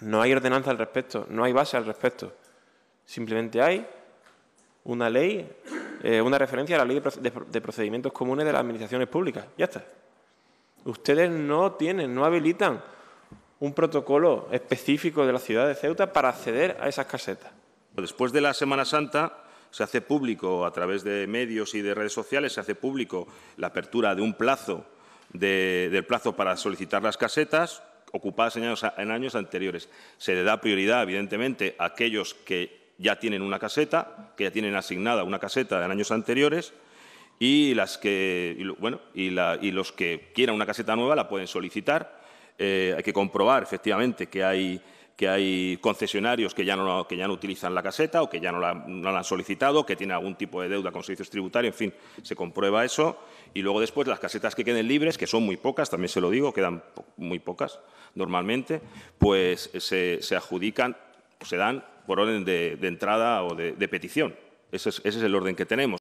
No hay ordenanza al respecto, no hay base al respecto. Simplemente hay una ley, eh, una referencia a la ley de procedimientos comunes de las administraciones públicas. Ya está. Ustedes no tienen, no habilitan un protocolo específico de la ciudad de Ceuta para acceder a esas casetas. Pues después de la Semana Santa se hace público a través de medios y de redes sociales, se hace público la apertura de un plazo, del plazo para solicitar las casetas ocupadas en años, en años anteriores. Se le da prioridad, evidentemente, a aquellos que ya tienen una caseta, que ya tienen asignada una caseta en años anteriores, y, las que, los que quieran una caseta nueva la pueden solicitar. Eh, hay que comprobar, efectivamente, que hay que hay concesionarios que ya no, que ya no utilizan la caseta o que ya no la, han solicitado, que tienen algún tipo de deuda con servicios tributarios, en fin, se comprueba eso. Y luego después las casetas que queden libres, que son muy pocas, también se lo digo, quedan muy pocas normalmente, pues se, se adjudican, se dan por orden de, entrada o de, petición. ese es el orden que tenemos.